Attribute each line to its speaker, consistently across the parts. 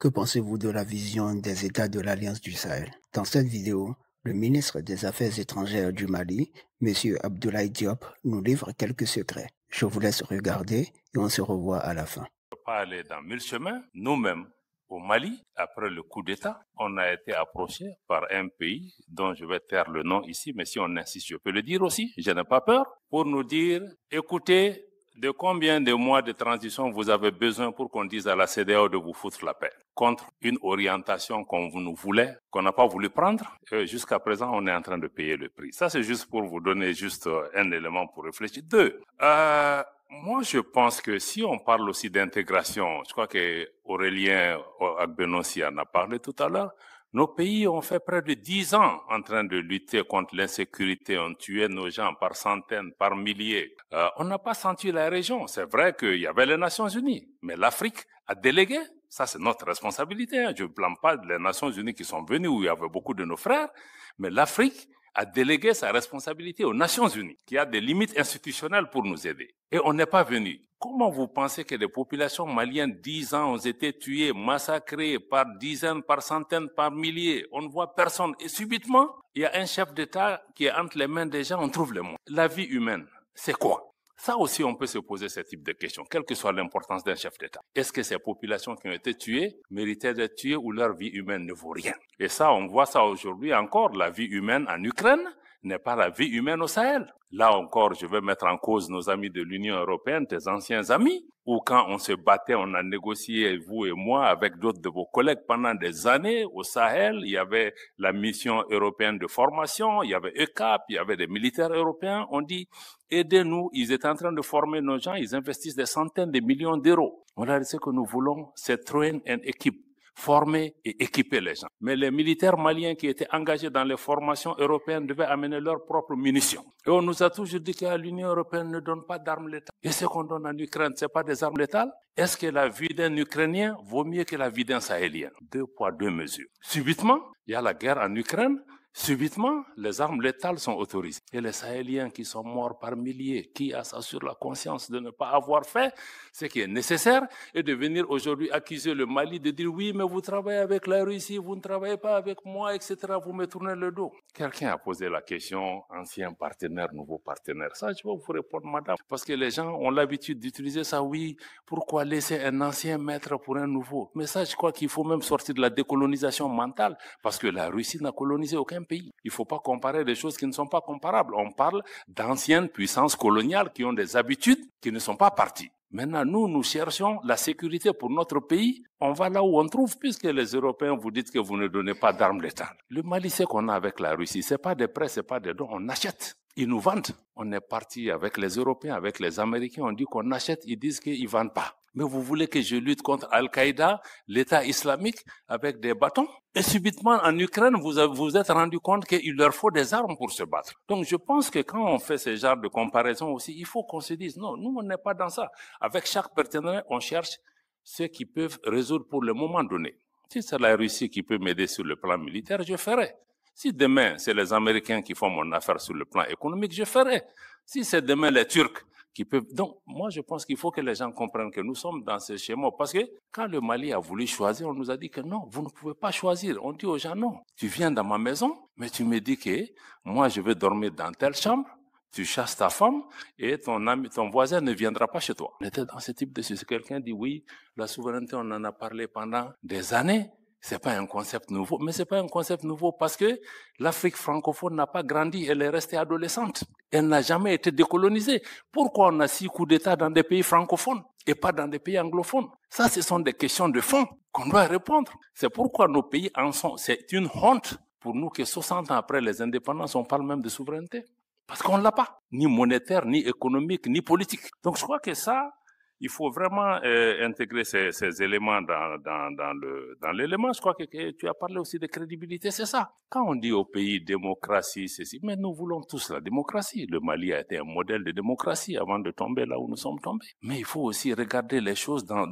Speaker 1: Que pensez-vous de la vision des États de l'Alliance du Sahel Dans cette vidéo, le ministre des Affaires étrangères du Mali, M. Abdoulaye Diop, nous livre quelques secrets. Je vous laisse regarder et on se revoit à la fin. On peut pas aller dans mille chemins. Nous-mêmes, au Mali, après le coup d'État, on a été approché par un pays dont je vais faire le nom ici, mais si on insiste, je peux le dire aussi, je n'ai pas peur, pour nous dire, écoutez, de combien de mois de transition vous avez besoin pour qu'on dise à la CDAO de vous foutre la paix contre une orientation qu'on nous voulait, qu'on n'a pas voulu prendre Jusqu'à présent, on est en train de payer le prix. Ça, c'est juste pour vous donner juste euh, un élément pour réfléchir. Deux, euh, moi, je pense que si on parle aussi d'intégration, je crois que Aurélien euh, Agbenossi en a parlé tout à l'heure, nos pays ont fait près de dix ans en train de lutter contre l'insécurité. ont tué nos gens par centaines, par milliers. Euh, on n'a pas senti la région. C'est vrai qu'il y avait les Nations Unies, mais l'Afrique a délégué. Ça, c'est notre responsabilité. Hein. Je ne blâme pas les Nations Unies qui sont venues où il y avait beaucoup de nos frères, mais l'Afrique a délégué sa responsabilité aux Nations Unies, qui a des limites institutionnelles pour nous aider. Et on n'est pas venu. Comment vous pensez que des populations maliennes, dix ans, ont été tuées, massacrées par dizaines, par centaines, par milliers On ne voit personne. Et subitement, il y a un chef d'État qui est entre les mains des gens, on trouve le monde. La vie humaine, c'est quoi Ça aussi, on peut se poser ce type de questions, quelle que soit l'importance d'un chef d'État. Est-ce que ces populations qui ont été tuées méritaient d'être tuées ou leur vie humaine ne vaut rien Et ça, on voit ça aujourd'hui encore, la vie humaine en Ukraine n'est pas la vie humaine au Sahel. Là encore, je veux mettre en cause nos amis de l'Union européenne, tes anciens amis, où quand on se battait, on a négocié, vous et moi, avec d'autres de vos collègues pendant des années au Sahel. Il y avait la mission européenne de formation, il y avait ECAP, il y avait des militaires européens. On dit, aidez-nous, ils étaient en train de former nos gens, ils investissent des centaines de millions d'euros. Voilà ce que nous voulons, c'est trouver une équipe former et équiper les gens. Mais les militaires maliens qui étaient engagés dans les formations européennes devaient amener leurs propres munitions. Et on nous a toujours dit que l'Union européenne ne donne pas d'armes létales. Et ce qu'on donne en Ukraine, ce pas des armes létales. Est-ce que la vie d'un Ukrainien vaut mieux que la vie d'un Sahélien Deux poids, deux mesures. Subitement, il y a la guerre en Ukraine. Subitement, les armes létales sont autorisées. Et les Sahéliens qui sont morts par milliers, qui assurent la conscience de ne pas avoir fait ce qui est nécessaire, et de venir aujourd'hui accuser le Mali de dire oui, mais vous travaillez avec la Russie, vous ne travaillez pas avec moi, etc. Vous me tournez le dos. Quelqu'un a posé la question, ancien partenaire, nouveau partenaire. Ça, je vais vous répondre, madame. Parce que les gens ont l'habitude d'utiliser ça. Oui, pourquoi laisser un ancien maître pour un nouveau Mais ça, je crois qu'il faut même sortir de la décolonisation mentale, parce que la Russie n'a colonisé aucun pays. Il ne faut pas comparer des choses qui ne sont pas comparables. On parle d'anciennes puissances coloniales qui ont des habitudes qui ne sont pas parties. Maintenant, nous, nous cherchons la sécurité pour notre pays. On va là où on trouve, puisque les Européens vous dites que vous ne donnez pas d'armes létales. Le Mali, qu'on a avec la Russie, c'est pas des prêts, c'est pas des dons, on achète. Ils nous vendent. On est parti avec les Européens, avec les Américains. On dit qu'on achète. Ils disent qu'ils vendent pas. Mais vous voulez que je lutte contre Al-Qaïda, l'État islamique, avec des bâtons Et subitement, en Ukraine, vous vous êtes rendu compte qu'il leur faut des armes pour se battre. Donc je pense que quand on fait ce genre de comparaison aussi, il faut qu'on se dise, non, nous, on n'est pas dans ça. Avec chaque partenaire, on cherche ceux qui peuvent résoudre pour le moment donné. Si c'est la Russie qui peut m'aider sur le plan militaire, je ferai. Si demain, c'est les Américains qui font mon affaire sur le plan économique, je ferai. Si c'est demain les Turcs qui peuvent... Donc, moi, je pense qu'il faut que les gens comprennent que nous sommes dans ce schéma. Parce que quand le Mali a voulu choisir, on nous a dit que non, vous ne pouvez pas choisir. On dit aux gens, non, tu viens dans ma maison, mais tu me dis que moi, je vais dormir dans telle chambre tu chasses ta femme et ton ami, ton voisin ne viendra pas chez toi. On était dans ce type de situation. Quelqu'un dit oui, la souveraineté, on en a parlé pendant des années. C'est pas un concept nouveau, mais c'est pas un concept nouveau parce que l'Afrique francophone n'a pas grandi, elle est restée adolescente. Elle n'a jamais été décolonisée. Pourquoi on a six coups d'État dans des pays francophones et pas dans des pays anglophones? Ça, ce sont des questions de fond qu'on doit répondre. C'est pourquoi nos pays en sont, c'est une honte pour nous que 60 ans après les indépendances, on parle même de souveraineté. Parce qu'on l'a pas, ni monétaire, ni économique, ni politique. Donc je crois que ça, il faut vraiment euh, intégrer ces, éléments dans, l'élément. Je crois que, tu as parlé aussi de crédibilité, c'est ça. Quand on dit au pays démocratie, ceci, mais nous voulons tous la démocratie. Le Mali a été un modèle de démocratie avant de tomber là où nous sommes tombés. Mais il faut aussi regarder les choses dans,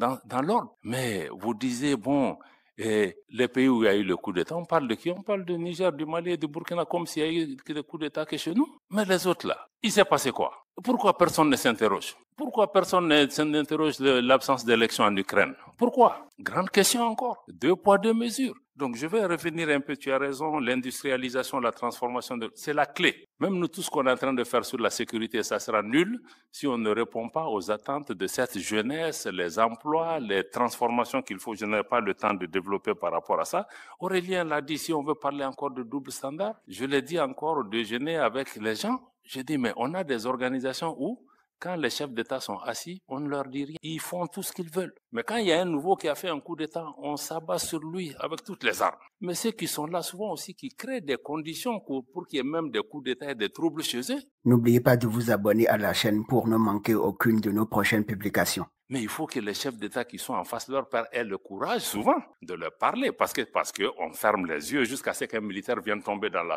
Speaker 1: l'ordre. Mais vous disiez, bon, et les pays où il y a eu le coup d'État, on parle de qui On parle du Niger, du Mali et du Burkina comme s'il y a eu le coup d'État que chez nous. Mais les autres là, il s'est passé quoi pourquoi personne ne s'interroge Pourquoi personne ne s'interroge l'absence d'élection en Ukraine Pourquoi Grande question encore. Deux poids, deux mesures. Donc je vais revenir un peu, tu as raison, l'industrialisation, la transformation, c'est la clé. Même nous, tout ce qu'on est en train de faire sur la sécurité, ça sera nul si on ne répond pas aux attentes de cette jeunesse, les emplois, les transformations qu'il faut. Je n'ai pas le temps de développer par rapport à ça. Aurélien l'a dit, si on veut parler encore de double standard, je l'ai dit encore au déjeuner avec les gens, je dis, mais on a des organisations où, quand les chefs d'État sont assis, on ne leur dit rien. Ils font tout ce qu'ils veulent. Mais quand il y a un nouveau qui a fait un coup d'État, on s'abat sur lui avec toutes les armes. Mais ceux qui sont là souvent aussi, qui créent des conditions pour, qu'il y ait même des coups d'État et des troubles chez eux. N'oubliez pas de vous abonner à la chaîne pour ne manquer aucune de nos prochaines publications. Mais il faut que les chefs d'État qui sont en face de leur père aient le courage, souvent, de leur parler, parce que parce qu'on ferme les yeux jusqu'à ce qu'un militaire vienne tomber dans la,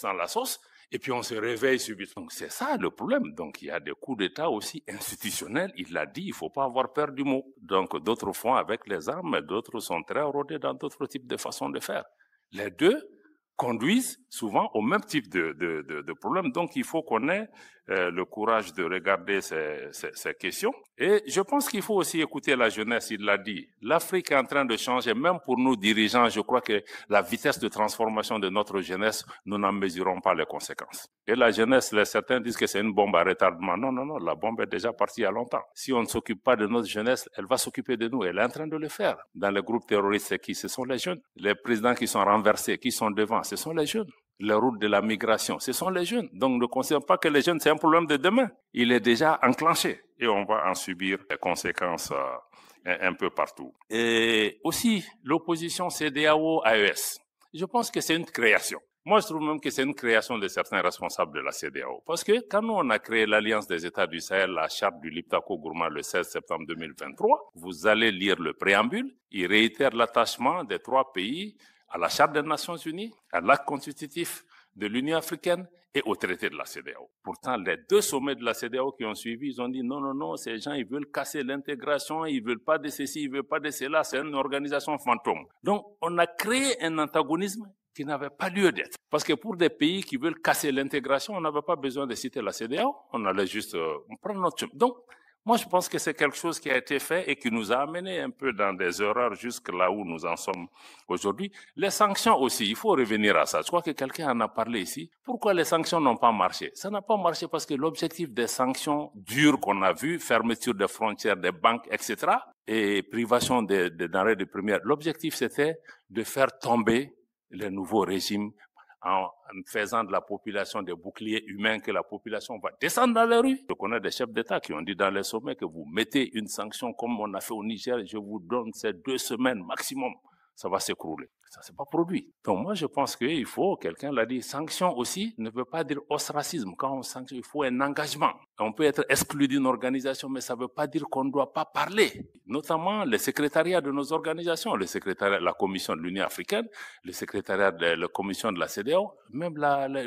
Speaker 1: dans la sauce, et puis on se réveille subitement. Donc c'est ça le problème. Donc il y a des coups d'État aussi institutionnels. Il l'a dit, il faut pas avoir peur du mot. Donc d'autres font avec les armes, d'autres sont très rodés dans d'autres types de façons de faire. Les deux, conduisent souvent au même type de, de, problème. Donc, il faut qu'on ait euh, le courage de regarder ces, ces, questions. Et je pense qu'il faut aussi écouter la jeunesse, il l'a dit. L'Afrique est en train de changer, même pour nous dirigeants, je crois que la vitesse de transformation de notre jeunesse, nous n'en mesurons pas les conséquences. Et la jeunesse, certains disent que c'est une bombe à retardement. Non, non, non, la bombe est déjà partie à longtemps. Si on ne s'occupe pas de notre jeunesse, elle va s'occuper de nous. Elle est en train de le faire. Dans les groupes terroristes, c'est qui Ce sont les jeunes, les présidents qui sont renversés, qui sont devant ce sont les jeunes. La route de la migration, ce sont les jeunes. Donc ne considère pas que les jeunes, c'est un problème de demain. Il est déjà enclenché et on va en subir les conséquences euh, un peu partout. Et aussi, l'opposition CDAO-AES. Je pense que c'est une création. Moi, je trouve même que c'est une création de certains responsables de la CDAO. Parce que quand nous, on a créé l'Alliance des États du Sahel, la charte du Liptako gourmand le 16 septembre 2023, vous allez lire le préambule, il réitère l'attachement des trois pays à la Charte des Nations Unies, à l'acte constitutif de l'Union africaine et au traité de la CDAO. Pourtant, les deux sommets de la CDAO qui ont suivi, ils ont dit non, non, non, ces gens, ils veulent casser l'intégration, ils veulent pas de ceci, ils veulent pas de cela, c'est une organisation fantôme. Donc, on a créé un antagonisme qui n'avait pas lieu d'être. Parce que pour des pays qui veulent casser l'intégration, on n'avait pas besoin de citer la CDAO, on allait juste euh, prendre notre... Donc, moi, je pense que c'est quelque chose qui a été fait et qui nous a amené un peu dans des erreurs jusque là où nous en sommes aujourd'hui. Les sanctions aussi, il faut revenir à ça. Je crois que quelqu'un en a parlé ici. Pourquoi les sanctions n'ont pas marché Ça n'a pas marché parce que l'objectif des sanctions dures qu'on a vues, fermeture des frontières des banques, etc., et privation des, denrées de première, l'objectif c'était de faire tomber les nouveaux régimes en, faisant de la population des boucliers humains que la population va descendre dans les rues. Je connais des chefs d'État qui ont dit dans les sommets que vous mettez une sanction comme on a fait au Niger, je vous donne ces deux semaines maximum, ça va s'écrouler. Ça ne s'est pas produit. Donc moi, je pense qu'il faut, quelqu'un l'a dit, sanction aussi ne veut pas dire ostracisme. Quand on sanctionne, il faut un engagement. On peut être exclu d'une organisation, mais ça ne veut pas dire qu'on ne doit pas parler. Notamment les secrétariats de nos organisations, le secrétariat de la Commission de l'Union africaine, le secrétariat de la Commission de la CDO, même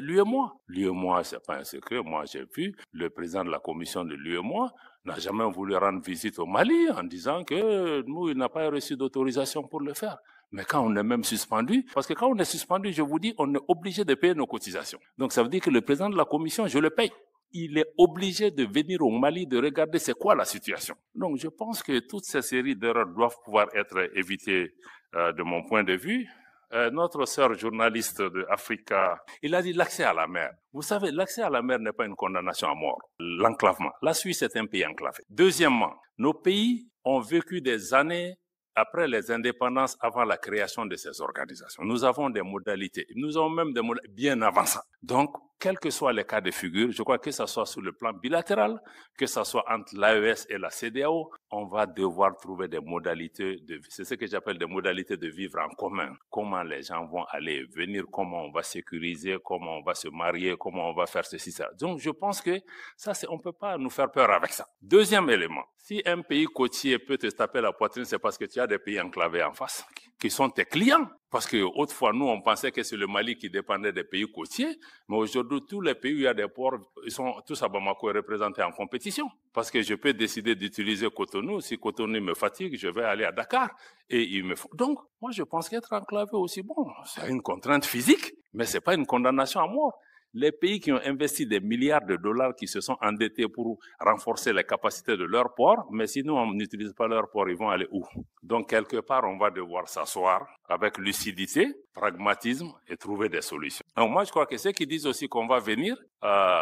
Speaker 1: l'UEMOA. L'UEMOA, ce n'est pas un secret, moi j'ai vu, le président de la Commission de l'UEMOA, n'a jamais voulu rendre visite au Mali en disant que nous, il n'a pas reçu d'autorisation pour le faire. Mais quand on est même suspendu, parce que quand on est suspendu, je vous dis, on est obligé de payer nos cotisations. Donc ça veut dire que le président de la commission, je le paye il est obligé de venir au Mali, de regarder c'est quoi la situation. Donc je pense que toutes ces séries d'erreurs doivent pouvoir être évitées euh, de mon point de vue. Euh, notre sœur journaliste de Africa, il a dit l'accès à la mer. Vous savez, l'accès à la mer n'est pas une condamnation à mort. L'enclavement. La Suisse est un pays enclavé. Deuxièmement, nos pays ont vécu des années après les indépendances, avant la création de ces organisations. Nous avons des modalités. Nous avons même des modalités bien avant ça. Donc, quels que soient les cas de figure, je crois que ce soit sur le plan bilatéral, que ce soit entre l'AES et la CDAO, on va devoir trouver des modalités de, c'est ce que j'appelle des modalités de vivre en commun. Comment les gens vont aller venir, comment on va sécuriser, comment on va se marier, comment on va faire ceci, ça. Donc, je pense que ça, c'est, on peut pas nous faire peur avec ça. Deuxième élément. Si un pays côtier peut te taper la poitrine, c'est parce que tu as des pays enclavés en face qui sont tes clients. Parce que autrefois, nous, on pensait que c'est le Mali qui dépendait des pays côtiers, mais aujourd'hui, tous les pays où il y a des ports, ils sont tous à Bamako représentés en compétition. Parce que je peux décider d'utiliser Cotonou. Si Cotonou me fatigue, je vais aller à Dakar. Et il me faut. Donc, moi, je pense qu'être enclavé aussi, bon, c'est une contrainte physique, mais c'est pas une condamnation à mort les pays qui ont investi des milliards de dollars qui se sont endettés pour renforcer les capacités de leur port, mais sinon on n'utilise pas leur port, ils vont aller où Donc quelque part, on va devoir s'asseoir avec lucidité, pragmatisme et trouver des solutions. Donc moi, je crois que ceux qui disent aussi qu'on va venir, euh,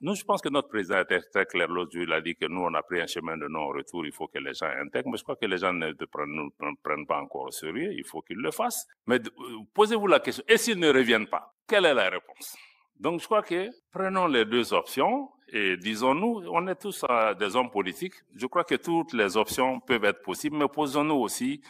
Speaker 1: nous, je pense que notre président était très clair l'autre jour, il a dit que nous, on a pris un chemin de non-retour, il faut que les gens intègrent, mais je crois que les gens ne prennent, prennent pas encore au sérieux, il faut qu'ils le fassent. Mais euh, posez-vous la question, et s'ils ne reviennent pas, quelle est la réponse donc je crois que prenons les deux options et disons-nous, on est tous des hommes politiques. Je crois que toutes les options peuvent être possibles, mais posons-nous aussi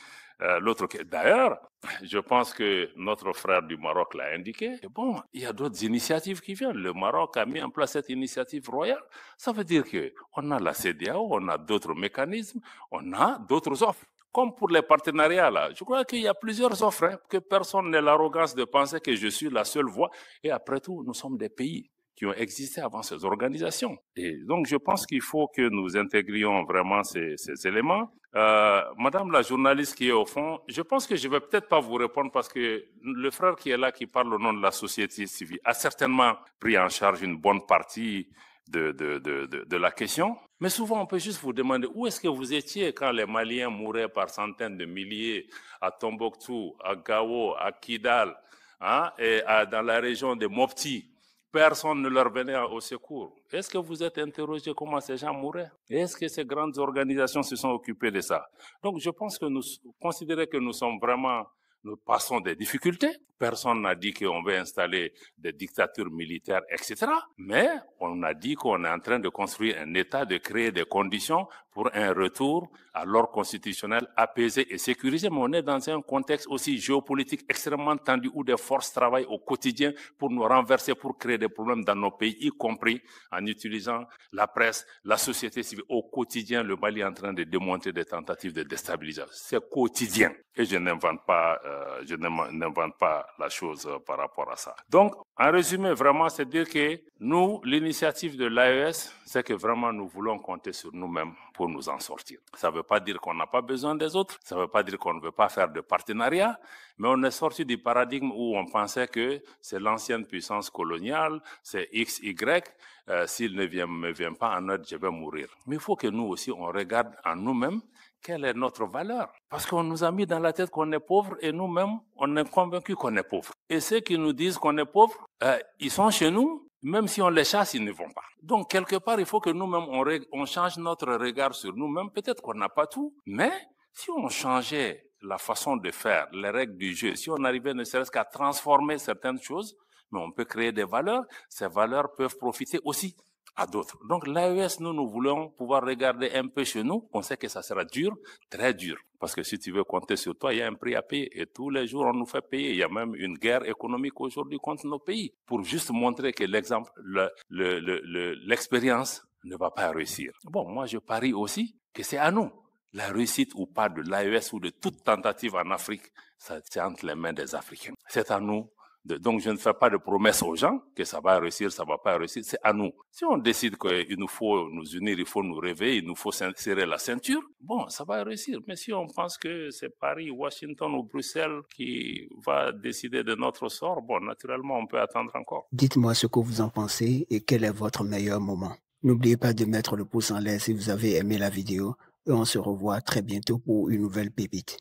Speaker 1: euh, l'autre l'autre. D'ailleurs, je pense que notre frère du Maroc l'a indiqué. bon, il y a d'autres initiatives qui viennent. Le Maroc a mis en place cette initiative royale. Ça veut dire qu'on a la CDAO, on a d'autres mécanismes, on a d'autres offres comme pour les partenariats, là, je crois qu'il y a plusieurs offres, hein, que personne n'ait l'arrogance de penser que je suis la seule voie. Et après tout, nous sommes des pays qui ont existé avant ces organisations. Et donc, je pense qu'il faut que nous intégrions vraiment ces, ces éléments. Euh, Madame la journaliste qui est au fond, je pense que je vais peut-être pas vous répondre parce que le frère qui est là, qui parle au nom de la société civile, a certainement pris en charge une bonne partie de, de, la question. Mais souvent, on peut juste vous demander où est-ce que vous étiez quand les Maliens mouraient par centaines de milliers à Tombouctou, à Gao, à Kidal, hein, et dans la région de Mopti. Personne ne leur venait au secours. Est-ce que vous êtes interrogé comment ces gens mouraient Est-ce que ces grandes organisations se sont occupées de ça Donc, je pense que nous considérer que nous sommes vraiment, nous passons des difficultés, Personne n'a dit qu'on veut installer des dictatures militaires, etc. Mais on a dit qu'on est en train de construire un État, de créer des conditions pour un retour à l'ordre constitutionnel apaisé et sécurisé. Mais on est dans un contexte aussi géopolitique extrêmement tendu où des forces travaillent au quotidien pour nous renverser, pour créer des problèmes dans nos pays, y compris en utilisant la presse, la société civile. Au quotidien, le Mali est en train de démonter des tentatives de déstabilisation. C'est quotidien. Et je n'invente pas, euh, je n'invente pas la chose euh, par rapport à ça. Donc, en résumé, vraiment, c'est dire que nous, l'initiative de l'AES, c'est que vraiment nous voulons compter sur nous-mêmes pour nous en sortir. Ça ne veut pas dire qu'on n'a pas besoin des autres, ça ne veut pas dire qu'on ne veut pas faire de partenariat, mais on est sorti du paradigme où on pensait que c'est l'ancienne puissance coloniale, c'est X, Y, euh, s'il ne vient, me vient pas en aide, je vais mourir. Mais il faut que nous aussi, on regarde en nous-mêmes quelle est notre valeur. Parce qu'on nous a mis dans la tête qu'on est pauvre et nous-mêmes, on est convaincus qu'on est pauvre. Et ceux qui nous disent qu'on est pauvre, euh, ils sont chez nous, même si on les chasse, ils ne vont pas. Donc, quelque part, il faut que nous-mêmes, on, on change notre regard sur nous-mêmes. Peut-être qu'on n'a pas tout, mais si on changeait la façon de faire, les règles du jeu, si on arrivait ne serait-ce qu'à transformer certaines choses, mais on peut créer des valeurs, ces valeurs peuvent profiter aussi à d'autres. Donc l'AES, nous, nous voulons pouvoir regarder un peu chez nous. On sait que ça sera dur, très dur. Parce que si tu veux compter sur toi, il y a un prix à payer. Et tous les jours, on nous fait payer. Il y a même une guerre économique aujourd'hui contre nos pays. Pour juste montrer que l'exemple, l'expérience ne va pas réussir. Bon, moi, je parie aussi que c'est à nous. La réussite ou pas de l'AES ou de toute tentative en Afrique, c'est entre les mains des Africains. C'est à nous donc, je ne fais pas de promesses aux gens que ça va réussir, ça va pas réussir. C'est à nous. Si on décide qu'il nous faut nous unir, il faut nous réveiller, il nous faut serrer la ceinture, bon, ça va réussir. Mais si on pense que c'est Paris, Washington ou Bruxelles qui va décider de notre sort, bon, naturellement, on peut attendre encore. Dites-moi ce que vous en pensez et quel est votre meilleur moment. N'oubliez pas de mettre le pouce en l'air si vous avez aimé la vidéo et on se revoit très bientôt pour une nouvelle pépite.